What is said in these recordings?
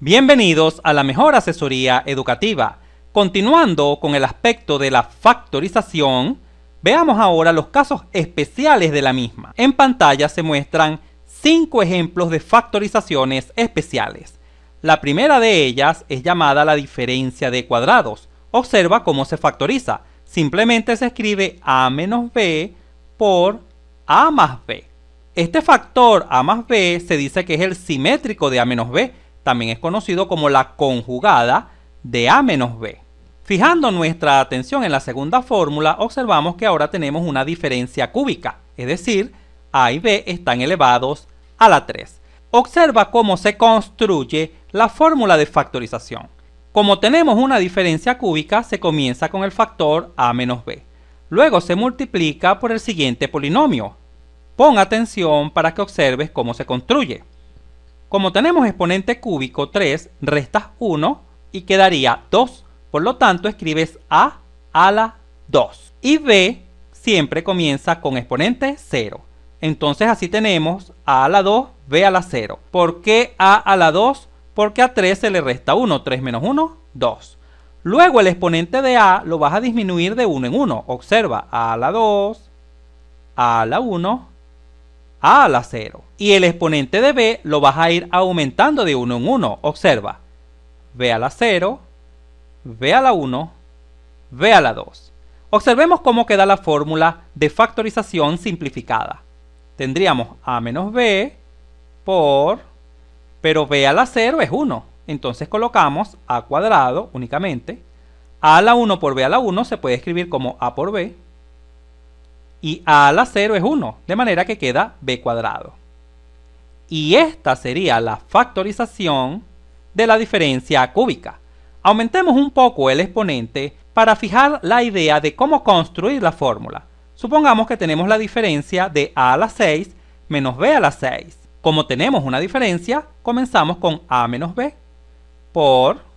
Bienvenidos a la mejor asesoría educativa. Continuando con el aspecto de la factorización, veamos ahora los casos especiales de la misma. En pantalla se muestran cinco ejemplos de factorizaciones especiales. La primera de ellas es llamada la diferencia de cuadrados. Observa cómo se factoriza. Simplemente se escribe a menos b por a más b. Este factor a más b se dice que es el simétrico de a menos b también es conocido como la conjugada de A menos B. Fijando nuestra atención en la segunda fórmula, observamos que ahora tenemos una diferencia cúbica, es decir, A y B están elevados a la 3. Observa cómo se construye la fórmula de factorización. Como tenemos una diferencia cúbica, se comienza con el factor a menos b. Luego se multiplica por el siguiente polinomio. Pon atención para que observes cómo se construye. Como tenemos exponente cúbico 3, restas 1 y quedaría 2. Por lo tanto, escribes a a la 2. Y b siempre comienza con exponente 0. Entonces así tenemos a a la 2, b a la 0. ¿Por qué a a la 2? Porque a 3 se le resta 1. 3 menos 1, 2. Luego el exponente de a lo vas a disminuir de 1 en 1. Observa a a la 2, a a la 1 a la 0 Y el exponente de b lo vas a ir aumentando de 1 en 1. Observa. b a la 0 b a la 1, b a la 2. Observemos cómo queda la fórmula de factorización simplificada. Tendríamos a menos b por... pero b a la 0 es 1. Entonces colocamos a cuadrado únicamente. a a la 1 por b a la 1 se puede escribir como a por b y a la 0 es 1, de manera que queda b cuadrado. Y esta sería la factorización de la diferencia cúbica. Aumentemos un poco el exponente para fijar la idea de cómo construir la fórmula. Supongamos que tenemos la diferencia de a a la 6 menos b a la 6. Como tenemos una diferencia, comenzamos con a menos b por...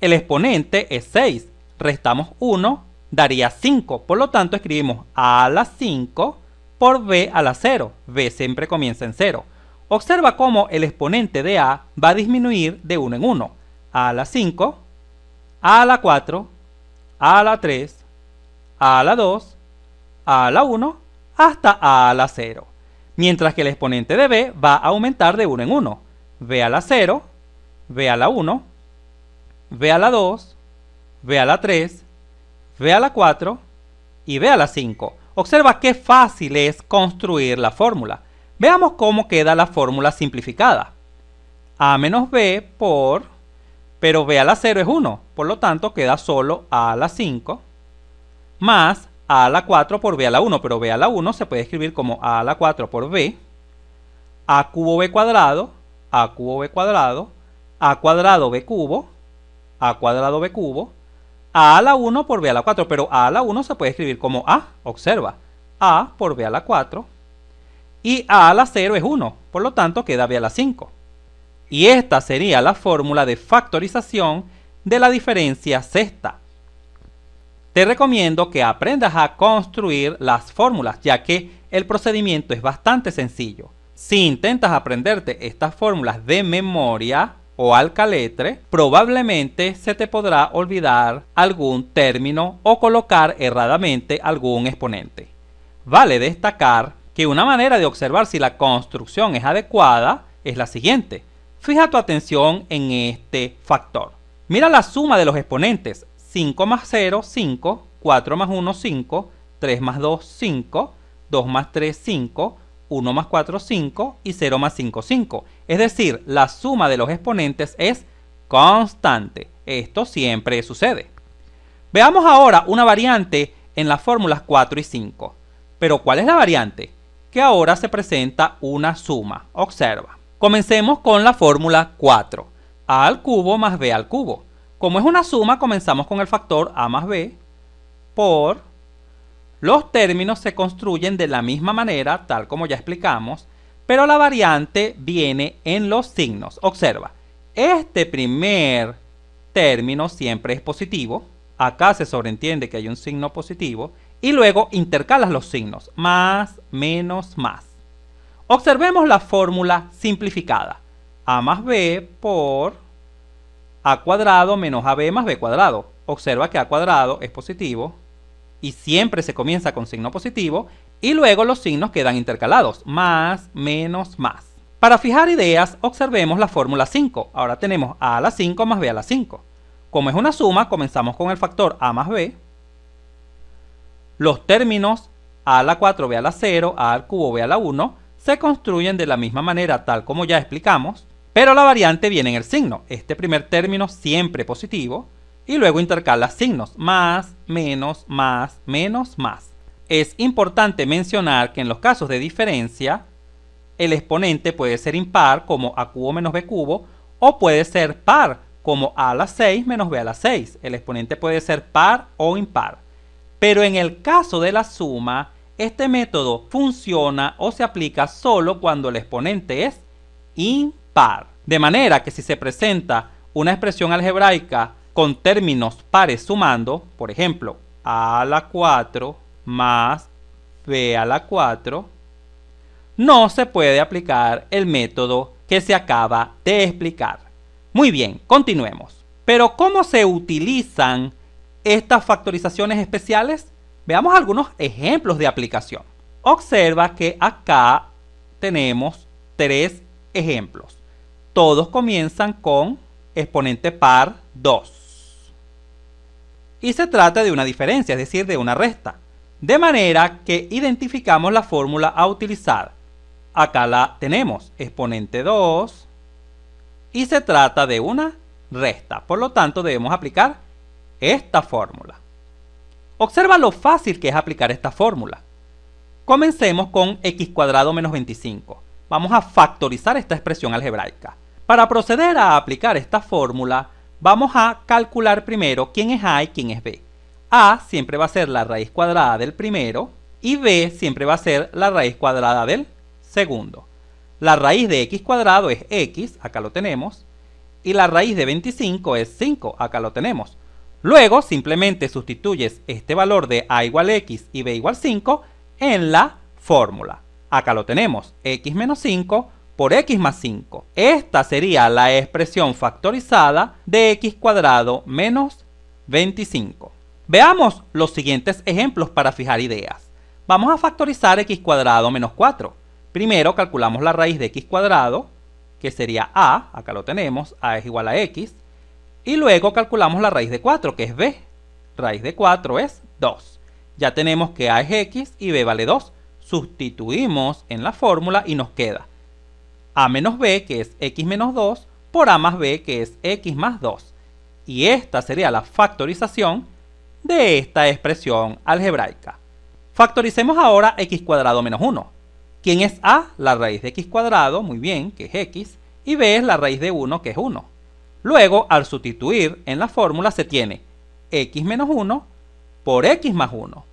El exponente es 6, restamos 1 daría 5. Por lo tanto, escribimos a la 5 por b a la 0. b siempre comienza en 0. Observa cómo el exponente de a va a disminuir de 1 en 1. a la 5, a la 4, a la 3, a la 2, a la 1, hasta a la 0. Mientras que el exponente de b va a aumentar de 1 en 1. b a la 0, b a la 1, b a la 2, b a la 3, ve a la 4 y ve a la 5. Observa qué fácil es construir la fórmula. Veamos cómo queda la fórmula simplificada. A menos B por... Pero B a la 0 es 1, por lo tanto queda solo A a la 5 más A a la 4 por B a la 1, pero B a la 1 se puede escribir como A a la 4 por B, A cubo B cuadrado, A cubo B cuadrado, A cuadrado B cubo, A cuadrado B cubo, a a la 1 por b a la 4, pero a a la 1 se puede escribir como a, observa, a por b a la 4 y a a la 0 es 1, por lo tanto queda b a la 5. Y esta sería la fórmula de factorización de la diferencia sexta. Te recomiendo que aprendas a construir las fórmulas, ya que el procedimiento es bastante sencillo. Si intentas aprenderte estas fórmulas de memoria, o alcaletre, probablemente se te podrá olvidar algún término o colocar erradamente algún exponente. Vale destacar que una manera de observar si la construcción es adecuada es la siguiente. Fija tu atención en este factor. Mira la suma de los exponentes 5 más 0, 5, 4 más 1, 5, 3 más 2, 5, 2 más 3, 5, 1 más 4, 5 y 0 más 5, 5. Es decir, la suma de los exponentes es constante. Esto siempre sucede. Veamos ahora una variante en las fórmulas 4 y 5. Pero ¿cuál es la variante? Que ahora se presenta una suma. Observa. Comencemos con la fórmula 4. A al cubo más B al cubo. Como es una suma, comenzamos con el factor A más B por... Los términos se construyen de la misma manera, tal como ya explicamos, pero la variante viene en los signos. Observa, este primer término siempre es positivo. Acá se sobreentiende que hay un signo positivo. Y luego intercalas los signos. Más, menos, más. Observemos la fórmula simplificada. A más B por A cuadrado menos AB más B cuadrado. Observa que A cuadrado es positivo y siempre se comienza con signo positivo y luego los signos quedan intercalados, más, menos, más. Para fijar ideas, observemos la fórmula 5. Ahora tenemos a a la 5 más b a la 5. Como es una suma, comenzamos con el factor a más b. Los términos a a la 4, b a la 0, a al cubo, b a la 1, se construyen de la misma manera tal como ya explicamos, pero la variante viene en el signo. Este primer término siempre positivo y luego intercala signos más, menos, más, menos, más. Es importante mencionar que en los casos de diferencia, el exponente puede ser impar como a cubo menos b cubo o puede ser par como a la 6 menos b a la 6. El exponente puede ser par o impar. Pero en el caso de la suma, este método funciona o se aplica solo cuando el exponente es impar. De manera que si se presenta una expresión algebraica con términos pares sumando, por ejemplo, a la 4 más b a la 4, no se puede aplicar el método que se acaba de explicar. Muy bien, continuemos. Pero ¿cómo se utilizan estas factorizaciones especiales? Veamos algunos ejemplos de aplicación. Observa que acá tenemos tres ejemplos. Todos comienzan con exponente par 2. Y se trata de una diferencia, es decir, de una resta de manera que identificamos la fórmula a utilizar. Acá la tenemos, exponente 2, y se trata de una resta, por lo tanto debemos aplicar esta fórmula. Observa lo fácil que es aplicar esta fórmula. Comencemos con x cuadrado menos 25. Vamos a factorizar esta expresión algebraica. Para proceder a aplicar esta fórmula, vamos a calcular primero quién es a y quién es b. A siempre va a ser la raíz cuadrada del primero y B siempre va a ser la raíz cuadrada del segundo. La raíz de x cuadrado es x, acá lo tenemos, y la raíz de 25 es 5, acá lo tenemos. Luego simplemente sustituyes este valor de a igual x y b igual 5 en la fórmula. Acá lo tenemos, x menos 5 por x más 5. Esta sería la expresión factorizada de x cuadrado menos 25. Veamos los siguientes ejemplos para fijar ideas. Vamos a factorizar x cuadrado menos 4. Primero calculamos la raíz de x cuadrado, que sería a, acá lo tenemos, a es igual a x, y luego calculamos la raíz de 4, que es b. Raíz de 4 es 2. Ya tenemos que a es x y b vale 2. Sustituimos en la fórmula y nos queda a menos b, que es x menos 2, por a más b, que es x más 2. Y esta sería la factorización de esta expresión algebraica. Factoricemos ahora x cuadrado menos 1. ¿Quién es a? La raíz de x cuadrado, muy bien, que es x, y b es la raíz de 1, que es 1. Luego, al sustituir en la fórmula, se tiene x menos 1 por x más 1.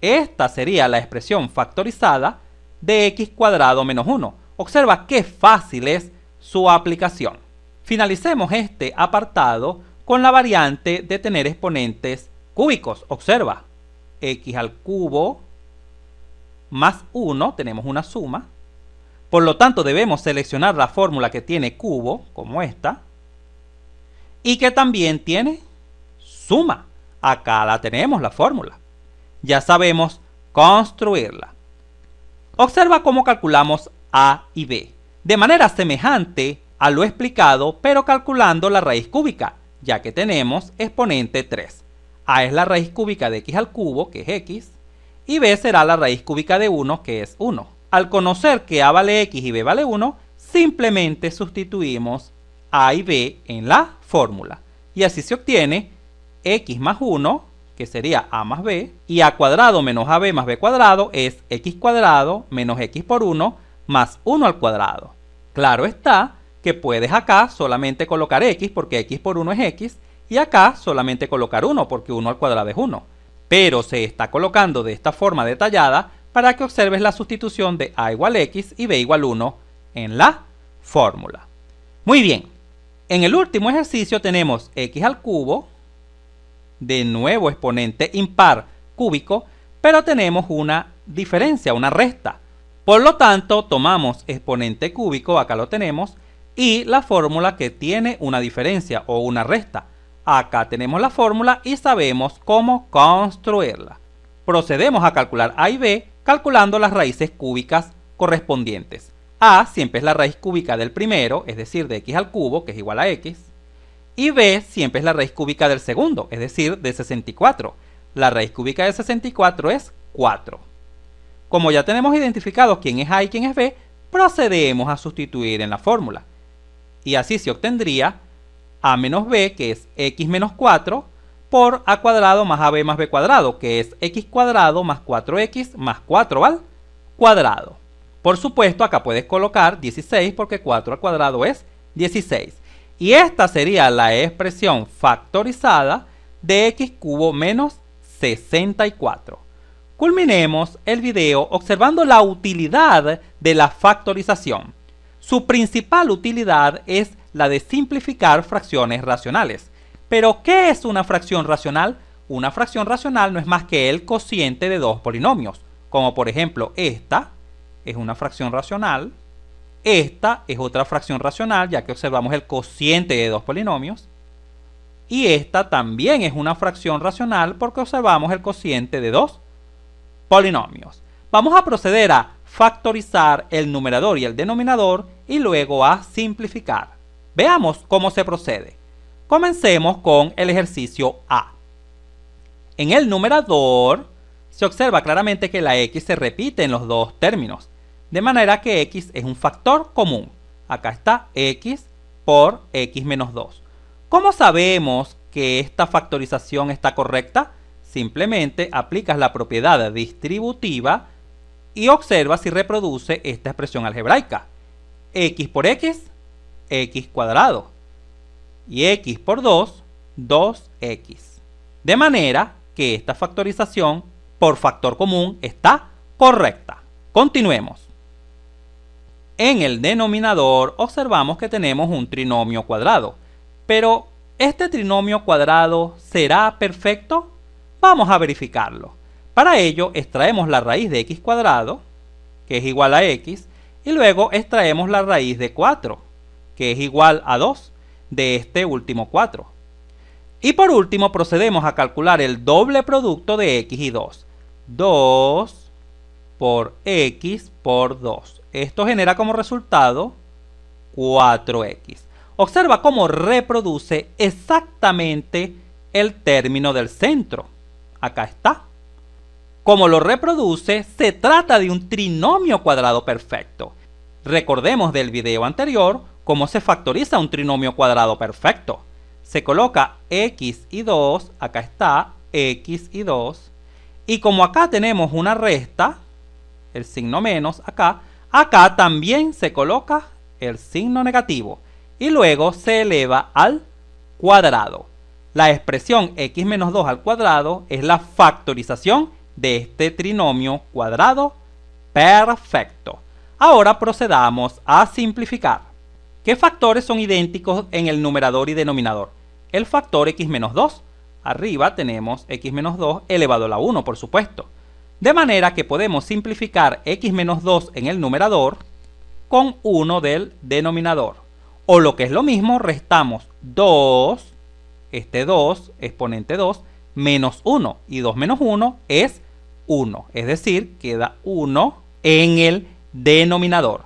Esta sería la expresión factorizada de x cuadrado menos 1. Observa qué fácil es su aplicación. Finalicemos este apartado con la variante de tener exponentes cúbicos. Observa, x al cubo más 1, tenemos una suma. Por lo tanto, debemos seleccionar la fórmula que tiene cubo, como esta, y que también tiene suma. Acá la tenemos, la fórmula. Ya sabemos construirla. Observa cómo calculamos a y b, de manera semejante a lo explicado, pero calculando la raíz cúbica, ya que tenemos exponente 3 a es la raíz cúbica de x al cubo, que es x, y b será la raíz cúbica de 1, que es 1. Al conocer que a vale x y b vale 1, simplemente sustituimos a y b en la fórmula. Y así se obtiene x más 1, que sería a más b, y a cuadrado menos ab más b cuadrado es x cuadrado menos x por 1 más 1 al cuadrado. Claro está que puedes acá solamente colocar x porque x por 1 es x y acá solamente colocar 1 porque 1 al cuadrado es 1, pero se está colocando de esta forma detallada para que observes la sustitución de a igual x y b igual 1 en la fórmula. Muy bien, en el último ejercicio tenemos x al cubo, de nuevo exponente impar cúbico, pero tenemos una diferencia, una resta. Por lo tanto, tomamos exponente cúbico, acá lo tenemos, y la fórmula que tiene una diferencia o una resta. Acá tenemos la fórmula y sabemos cómo construirla. Procedemos a calcular a y b calculando las raíces cúbicas correspondientes. a siempre es la raíz cúbica del primero, es decir, de x al cubo, que es igual a x. Y b siempre es la raíz cúbica del segundo, es decir, de 64. La raíz cúbica de 64 es 4. Como ya tenemos identificado quién es a y quién es b, procedemos a sustituir en la fórmula. Y así se obtendría a menos b, que es x menos 4, por a cuadrado más ab más b cuadrado, que es x cuadrado más 4x más 4, al Cuadrado. Por supuesto, acá puedes colocar 16 porque 4 al cuadrado es 16. Y esta sería la expresión factorizada de x cubo menos 64. Culminemos el video observando la utilidad de la factorización. Su principal utilidad es la de simplificar fracciones racionales. Pero, ¿qué es una fracción racional? Una fracción racional no es más que el cociente de dos polinomios, como por ejemplo esta es una fracción racional, esta es otra fracción racional, ya que observamos el cociente de dos polinomios, y esta también es una fracción racional porque observamos el cociente de dos polinomios. Vamos a proceder a factorizar el numerador y el denominador y luego a simplificar. Veamos cómo se procede. Comencemos con el ejercicio A. En el numerador se observa claramente que la x se repite en los dos términos, de manera que x es un factor común. Acá está x por x menos 2. ¿Cómo sabemos que esta factorización está correcta? Simplemente aplicas la propiedad distributiva y observa si reproduce esta expresión algebraica. x por x x cuadrado. Y x por 2, 2x. De manera que esta factorización por factor común está correcta. Continuemos. En el denominador observamos que tenemos un trinomio cuadrado. Pero, ¿este trinomio cuadrado será perfecto? Vamos a verificarlo. Para ello, extraemos la raíz de x cuadrado, que es igual a x, y luego extraemos la raíz de 4, que es igual a 2 de este último 4. Y por último procedemos a calcular el doble producto de x y 2. 2 por x por 2. Esto genera como resultado 4x. Observa cómo reproduce exactamente el término del centro. Acá está. Como lo reproduce, se trata de un trinomio cuadrado perfecto. Recordemos del video anterior, ¿Cómo se factoriza un trinomio cuadrado perfecto? Se coloca x y 2, acá está x y 2, y como acá tenemos una resta, el signo menos acá, acá también se coloca el signo negativo y luego se eleva al cuadrado. La expresión x menos 2 al cuadrado es la factorización de este trinomio cuadrado perfecto. Ahora procedamos a simplificar. ¿Qué factores son idénticos en el numerador y denominador? El factor x menos 2. Arriba tenemos x menos 2 elevado a la 1, por supuesto. De manera que podemos simplificar x menos 2 en el numerador con 1 del denominador. O lo que es lo mismo, restamos 2, este 2, exponente 2, menos 1. Y 2 menos 1 es 1. Es decir, queda 1 en el denominador.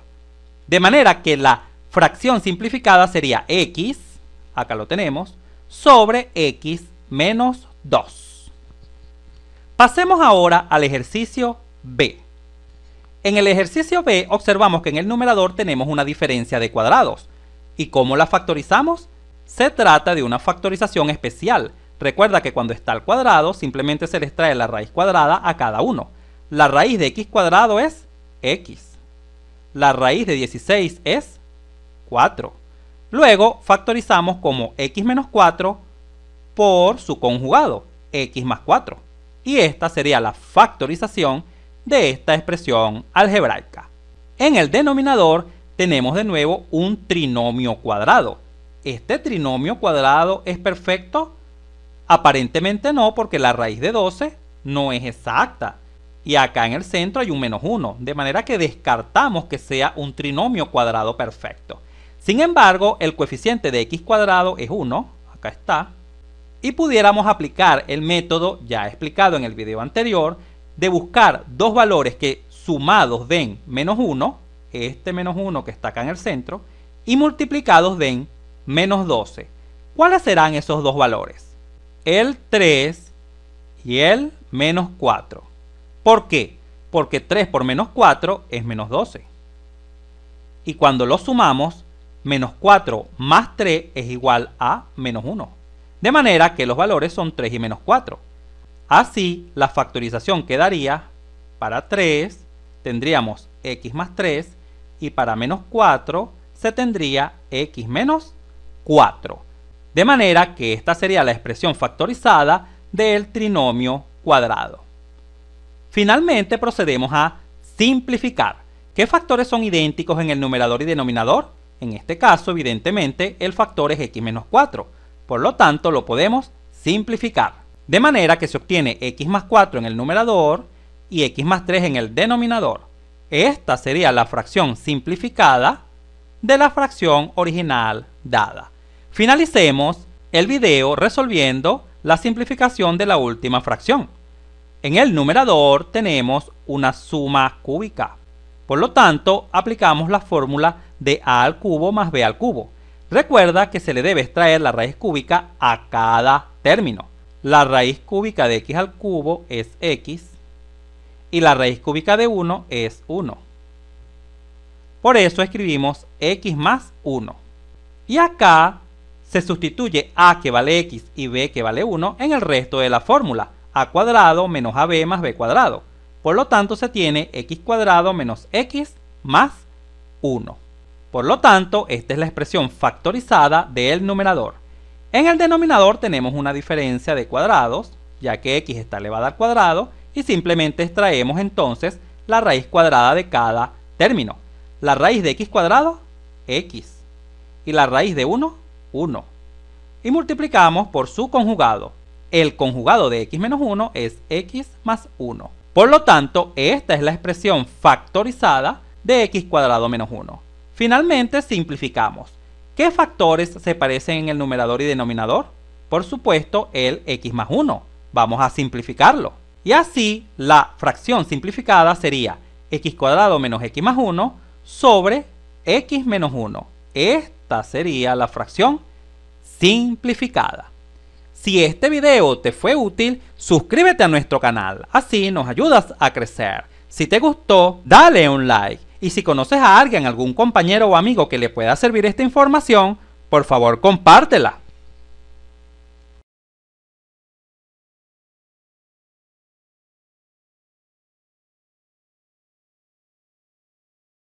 De manera que la Fracción simplificada sería x, acá lo tenemos, sobre x menos 2. Pasemos ahora al ejercicio b. En el ejercicio B observamos que en el numerador tenemos una diferencia de cuadrados. ¿Y cómo la factorizamos? Se trata de una factorización especial. Recuerda que cuando está al cuadrado simplemente se le trae la raíz cuadrada a cada uno. La raíz de x cuadrado es x. La raíz de 16 es Luego factorizamos como x menos 4 por su conjugado, x más 4. Y esta sería la factorización de esta expresión algebraica. En el denominador tenemos de nuevo un trinomio cuadrado. ¿Este trinomio cuadrado es perfecto? Aparentemente no, porque la raíz de 12 no es exacta. Y acá en el centro hay un menos 1, de manera que descartamos que sea un trinomio cuadrado perfecto. Sin embargo, el coeficiente de x cuadrado es 1, acá está, y pudiéramos aplicar el método ya explicado en el video anterior de buscar dos valores que sumados den menos 1, este menos 1 que está acá en el centro, y multiplicados den menos 12. ¿Cuáles serán esos dos valores? El 3 y el menos 4. ¿Por qué? Porque 3 por menos 4 es menos 12. Y cuando lo sumamos, menos 4 más 3 es igual a menos 1. De manera que los valores son 3 y menos 4. Así, la factorización quedaría para 3, tendríamos x más 3, y para menos 4 se tendría x menos 4. De manera que esta sería la expresión factorizada del trinomio cuadrado. Finalmente procedemos a simplificar. ¿Qué factores son idénticos en el numerador y denominador? En este caso, evidentemente, el factor es x menos 4, por lo tanto lo podemos simplificar. De manera que se obtiene x más 4 en el numerador y x más 3 en el denominador. Esta sería la fracción simplificada de la fracción original dada. Finalicemos el video resolviendo la simplificación de la última fracción. En el numerador tenemos una suma cúbica. Por lo tanto, aplicamos la fórmula de a al cubo más b al cubo. Recuerda que se le debe extraer la raíz cúbica a cada término. La raíz cúbica de x al cubo es x y la raíz cúbica de 1 es 1. Por eso escribimos x más 1. Y acá se sustituye a que vale x y b que vale 1 en el resto de la fórmula, a cuadrado menos ab más b cuadrado. Por lo tanto se tiene x cuadrado menos x más 1. Por lo tanto, esta es la expresión factorizada del numerador. En el denominador tenemos una diferencia de cuadrados, ya que x está elevada al cuadrado, y simplemente extraemos entonces la raíz cuadrada de cada término. La raíz de x cuadrado, x. Y la raíz de 1, 1. Y multiplicamos por su conjugado. El conjugado de x menos 1 es x más 1. Por lo tanto, esta es la expresión factorizada de x cuadrado menos 1. Finalmente, simplificamos. ¿Qué factores se parecen en el numerador y denominador? Por supuesto, el x más 1. Vamos a simplificarlo. Y así, la fracción simplificada sería x cuadrado menos x más 1 sobre x menos 1. Esta sería la fracción simplificada. Si este video te fue útil, suscríbete a nuestro canal, así nos ayudas a crecer. Si te gustó, dale un like. Y si conoces a alguien, algún compañero o amigo que le pueda servir esta información, por favor compártela.